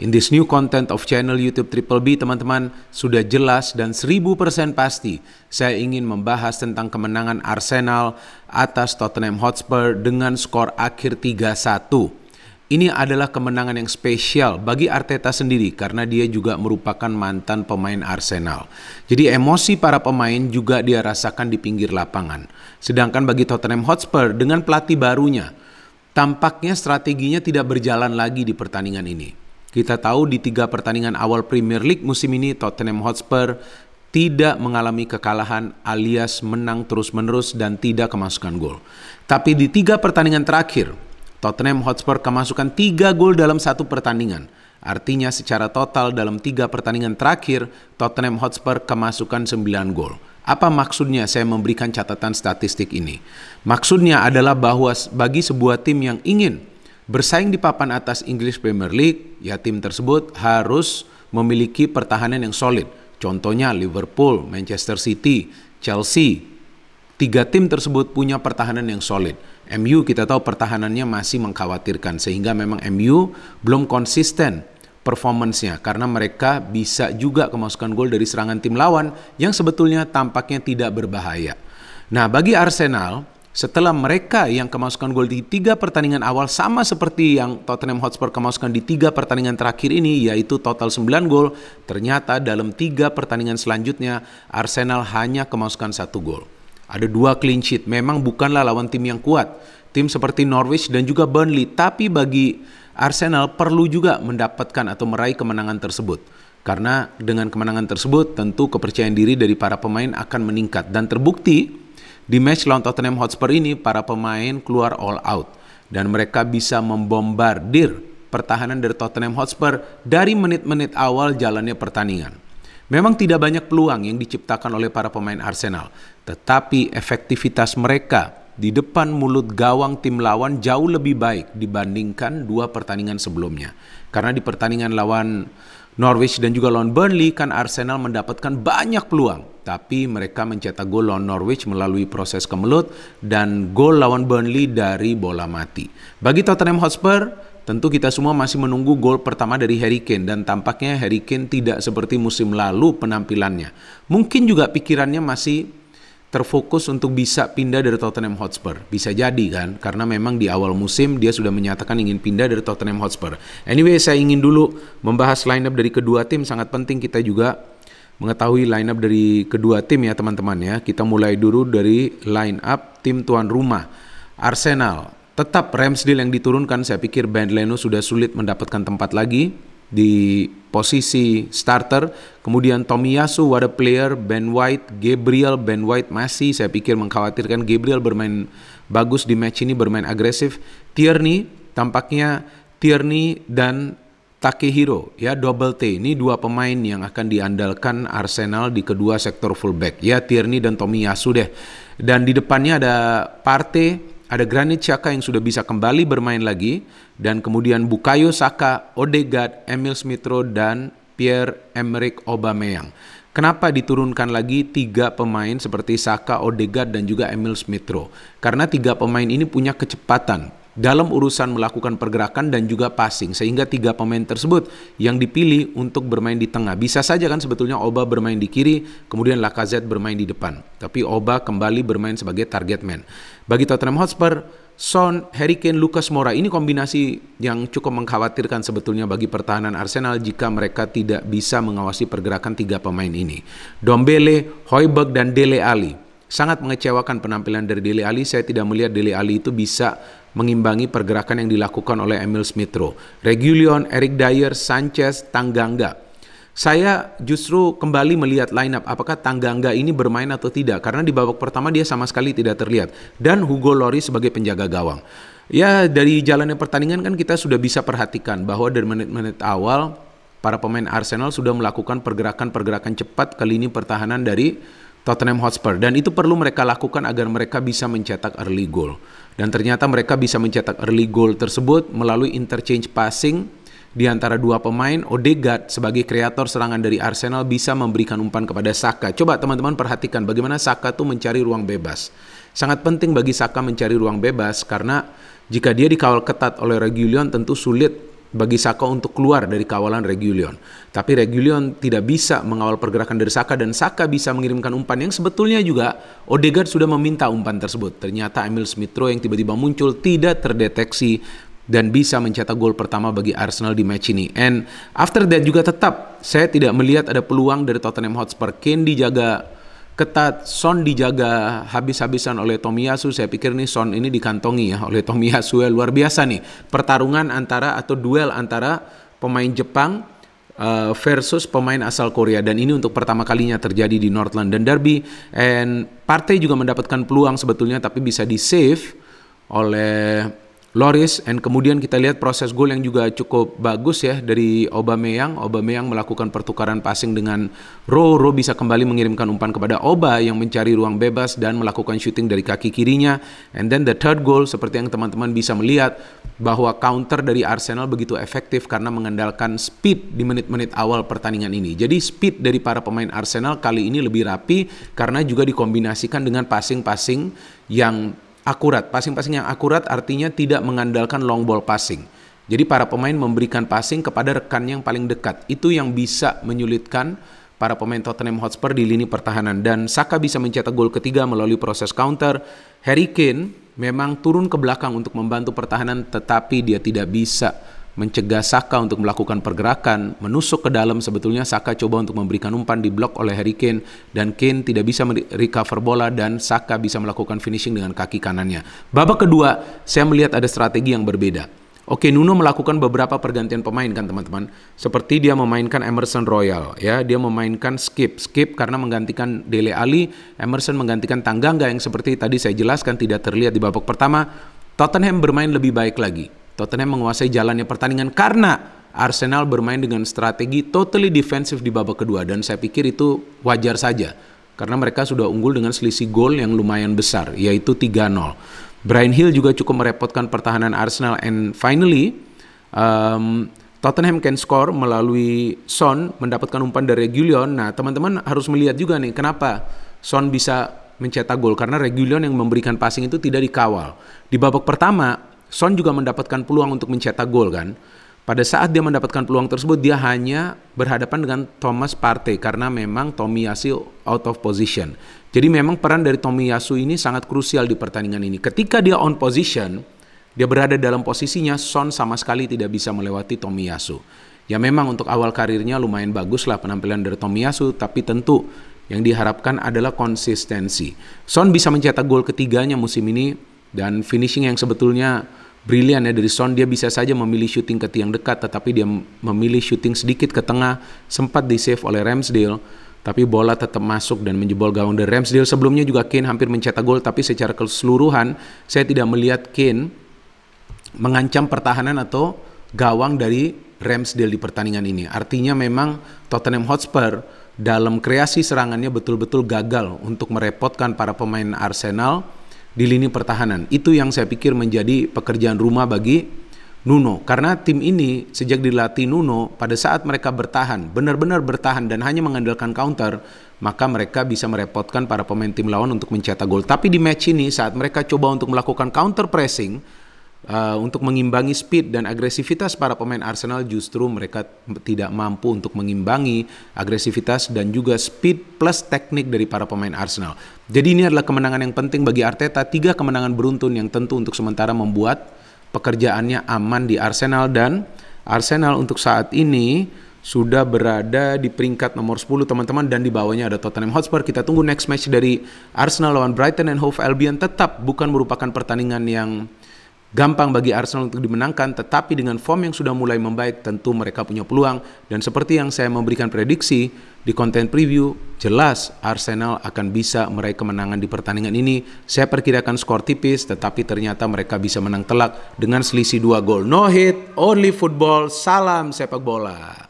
In this new content of channel YouTube Triple B, teman-teman, sudah jelas dan 1000% pasti saya ingin membahas tentang kemenangan Arsenal atas Tottenham Hotspur dengan skor akhir 3-1. Ini adalah kemenangan yang spesial bagi Arteta sendiri karena dia juga merupakan mantan pemain Arsenal. Jadi emosi para pemain juga dia rasakan di pinggir lapangan. Sedangkan bagi Tottenham Hotspur dengan pelatih barunya, tampaknya strateginya tidak berjalan lagi di pertandingan ini. Kita tahu di tiga pertandingan awal Premier League musim ini Tottenham Hotspur tidak mengalami kekalahan alias menang terus-menerus dan tidak kemasukan gol. Tapi di tiga pertandingan terakhir, Tottenham Hotspur kemasukan tiga gol dalam satu pertandingan. Artinya secara total dalam tiga pertandingan terakhir, Tottenham Hotspur kemasukan 9 gol. Apa maksudnya saya memberikan catatan statistik ini? Maksudnya adalah bahwa bagi sebuah tim yang ingin Bersaing di papan atas English Premier League, ya tim tersebut harus memiliki pertahanan yang solid. Contohnya Liverpool, Manchester City, Chelsea. Tiga tim tersebut punya pertahanan yang solid. MU kita tahu pertahanannya masih mengkhawatirkan sehingga memang MU belum konsisten performancenya karena mereka bisa juga kemasukan gol dari serangan tim lawan yang sebetulnya tampaknya tidak berbahaya. Nah, bagi Arsenal setelah mereka yang kemasukan gol di tiga pertandingan awal sama seperti yang Tottenham Hotspur kemasukan di tiga pertandingan terakhir ini yaitu total 9 gol, ternyata dalam tiga pertandingan selanjutnya Arsenal hanya kemasukan satu gol. Ada dua clean sheet, memang bukanlah lawan tim yang kuat. Tim seperti Norwich dan juga Burnley, tapi bagi Arsenal perlu juga mendapatkan atau meraih kemenangan tersebut. Karena dengan kemenangan tersebut tentu kepercayaan diri dari para pemain akan meningkat dan terbukti di match lawan Tottenham Hotspur ini, para pemain keluar all out dan mereka bisa membombardir pertahanan dari Tottenham Hotspur dari menit-menit awal jalannya pertandingan. Memang tidak banyak peluang yang diciptakan oleh para pemain Arsenal, tetapi efektivitas mereka di depan mulut gawang tim lawan jauh lebih baik dibandingkan dua pertandingan sebelumnya. Karena di pertandingan lawan Norwich dan juga lawan Burnley kan Arsenal mendapatkan banyak peluang. Tapi mereka mencetak gol lawan Norwich melalui proses kemelut dan gol lawan Burnley dari bola mati. Bagi Tottenham Hotspur, Tentu kita semua masih menunggu gol pertama dari Harry Kane dan tampaknya Harry Kane tidak seperti musim lalu penampilannya. Mungkin juga pikirannya masih terfokus untuk bisa pindah dari Tottenham Hotspur. Bisa jadi kan, karena memang di awal musim dia sudah menyatakan ingin pindah dari Tottenham Hotspur. Anyway, saya ingin dulu membahas lineup dari kedua tim. Sangat penting kita juga mengetahui lineup dari kedua tim ya teman-teman ya. Kita mulai dulu dari lineup tim tuan rumah Arsenal. Tetap Ramsdale yang diturunkan, saya pikir Ben Leno sudah sulit mendapatkan tempat lagi di posisi starter. Kemudian Tomiyasu a player, Ben White, Gabriel Ben White masih saya pikir mengkhawatirkan Gabriel bermain bagus di match ini bermain agresif. Tierney tampaknya Tierney dan Takehiro ya double T ini dua pemain yang akan diandalkan Arsenal di kedua sektor fullback ya Tierney dan Tomiyasu deh. Dan di depannya ada Partey, ada Granit Xhaka yang sudah bisa kembali bermain lagi dan kemudian Bukayo Saka, Odegaard, Emil Smitro dan Pierre-Emerick Aubameyang. Kenapa diturunkan lagi tiga pemain seperti Saka, Odegaard dan juga Emil Smitro? Karena tiga pemain ini punya kecepatan dalam urusan melakukan pergerakan dan juga passing sehingga tiga pemain tersebut yang dipilih untuk bermain di tengah. Bisa saja kan sebetulnya Oba bermain di kiri, kemudian Lacazette bermain di depan. Tapi Oba kembali bermain sebagai target man. Bagi Tottenham Hotspur, Son, Harry Kane, Lucas Moura ini kombinasi yang cukup mengkhawatirkan sebetulnya bagi pertahanan Arsenal jika mereka tidak bisa mengawasi pergerakan tiga pemain ini. Dombele, Hoiberg, dan Dele Ali. Sangat mengecewakan penampilan dari Dele Ali, Saya tidak melihat Dele Ali itu bisa mengimbangi pergerakan yang dilakukan oleh Emil Smith Rowe. Regulion, Eric Dyer, Sanchez, Tangganga saya justru kembali melihat lineup apakah Tangganga ini bermain atau tidak karena di babak pertama dia sama sekali tidak terlihat dan Hugo Lloris sebagai penjaga gawang. Ya dari jalannya pertandingan kan kita sudah bisa perhatikan bahwa dari menit-menit awal para pemain Arsenal sudah melakukan pergerakan-pergerakan cepat ke lini pertahanan dari Tottenham Hotspur dan itu perlu mereka lakukan agar mereka bisa mencetak early goal. Dan ternyata mereka bisa mencetak early goal tersebut melalui interchange passing di antara dua pemain, Odegaard sebagai kreator serangan dari Arsenal bisa memberikan umpan kepada Saka. Coba teman-teman perhatikan bagaimana Saka tuh mencari ruang bebas. Sangat penting bagi Saka mencari ruang bebas karena jika dia dikawal ketat oleh Reguilon tentu sulit bagi Saka untuk keluar dari kawalan Reguilon. Tapi Reguilon tidak bisa mengawal pergerakan dari Saka dan Saka bisa mengirimkan umpan yang sebetulnya juga Odegaard sudah meminta umpan tersebut. Ternyata Emil Smith Rowe yang tiba-tiba muncul tidak terdeteksi dan bisa mencetak gol pertama bagi Arsenal di match ini. And after that juga tetap saya tidak melihat ada peluang dari Tottenham Hotspur. Kane dijaga ketat, Son dijaga habis-habisan oleh Tomiyasu. Saya pikir nih Son ini dikantongi ya oleh Tomiyasu. Ya, eh, luar biasa nih pertarungan antara atau duel antara pemain Jepang eh, versus pemain asal Korea dan ini untuk pertama kalinya terjadi di North London Derby and Partey juga mendapatkan peluang sebetulnya tapi bisa di save oleh Loris and kemudian kita lihat proses gol yang juga cukup bagus ya dari Aubameyang. Aubameyang melakukan pertukaran passing dengan Ro. Ro bisa kembali mengirimkan umpan kepada Oba yang mencari ruang bebas dan melakukan shooting dari kaki kirinya. And then the third goal seperti yang teman-teman bisa melihat bahwa counter dari Arsenal begitu efektif karena mengandalkan speed di menit-menit awal pertandingan ini. Jadi speed dari para pemain Arsenal kali ini lebih rapi karena juga dikombinasikan dengan passing-passing yang akurat. Passing-passing yang akurat artinya tidak mengandalkan long ball passing. Jadi para pemain memberikan passing kepada rekan yang paling dekat. Itu yang bisa menyulitkan para pemain Tottenham Hotspur di lini pertahanan. Dan Saka bisa mencetak gol ketiga melalui proses counter. Harry Kane memang turun ke belakang untuk membantu pertahanan tetapi dia tidak bisa mencegah Saka untuk melakukan pergerakan, menusuk ke dalam sebetulnya Saka coba untuk memberikan umpan di blok oleh Harry Kane dan Kane tidak bisa recover bola dan Saka bisa melakukan finishing dengan kaki kanannya. Babak kedua, saya melihat ada strategi yang berbeda. Oke, Nuno melakukan beberapa pergantian pemain kan teman-teman. Seperti dia memainkan Emerson Royal, ya, dia memainkan Skip, Skip karena menggantikan Dele Ali, Emerson menggantikan Tangganga yang seperti tadi saya jelaskan tidak terlihat di babak pertama. Tottenham bermain lebih baik lagi. Tottenham menguasai jalannya pertandingan karena Arsenal bermain dengan strategi totally defensive di babak kedua dan saya pikir itu wajar saja karena mereka sudah unggul dengan selisih gol yang lumayan besar yaitu 3-0. Brian Hill juga cukup merepotkan pertahanan Arsenal and finally um, Tottenham can score melalui Son mendapatkan umpan dari Regulion. Nah, teman-teman harus melihat juga nih kenapa Son bisa mencetak gol karena Regulion yang memberikan passing itu tidak dikawal. Di babak pertama Son juga mendapatkan peluang untuk mencetak gol kan. Pada saat dia mendapatkan peluang tersebut, dia hanya berhadapan dengan Thomas Partey karena memang Tomiyasu out of position. Jadi memang peran dari Tomiyasu ini sangat krusial di pertandingan ini. Ketika dia on position, dia berada dalam posisinya Son sama sekali tidak bisa melewati Tomiyasu. Ya memang untuk awal karirnya lumayan bagus lah penampilan dari Tomiyasu, tapi tentu yang diharapkan adalah konsistensi. Son bisa mencetak gol ketiganya musim ini dan finishing yang sebetulnya brilian ya dari Son dia bisa saja memilih syuting ke tiang dekat tetapi dia memilih syuting sedikit ke tengah sempat di save oleh Ramsdale tapi bola tetap masuk dan menjebol gawang dari Ramsdale sebelumnya juga Kane hampir mencetak gol tapi secara keseluruhan saya tidak melihat Kane mengancam pertahanan atau gawang dari Ramsdale di pertandingan ini artinya memang Tottenham Hotspur dalam kreasi serangannya betul-betul gagal untuk merepotkan para pemain Arsenal di lini pertahanan. Itu yang saya pikir menjadi pekerjaan rumah bagi Nuno karena tim ini sejak dilatih Nuno pada saat mereka bertahan benar-benar bertahan dan hanya mengandalkan counter maka mereka bisa merepotkan para pemain tim lawan untuk mencetak gol tapi di match ini saat mereka coba untuk melakukan counter pressing uh, untuk mengimbangi speed dan agresivitas para pemain Arsenal justru mereka tidak mampu untuk mengimbangi agresivitas dan juga speed plus teknik dari para pemain Arsenal. Jadi ini adalah kemenangan yang penting bagi Arteta, tiga kemenangan beruntun yang tentu untuk sementara membuat pekerjaannya aman di Arsenal dan Arsenal untuk saat ini sudah berada di peringkat nomor 10 teman-teman dan di bawahnya ada Tottenham Hotspur. Kita tunggu next match dari Arsenal lawan Brighton and Hove Albion tetap bukan merupakan pertandingan yang Gampang bagi Arsenal untuk dimenangkan, tetapi dengan form yang sudah mulai membaik, tentu mereka punya peluang. Dan seperti yang saya memberikan prediksi di konten preview, jelas Arsenal akan bisa meraih kemenangan di pertandingan ini. Saya perkirakan skor tipis, tetapi ternyata mereka bisa menang telak dengan selisih dua gol. No hit, only football, salam sepak bola.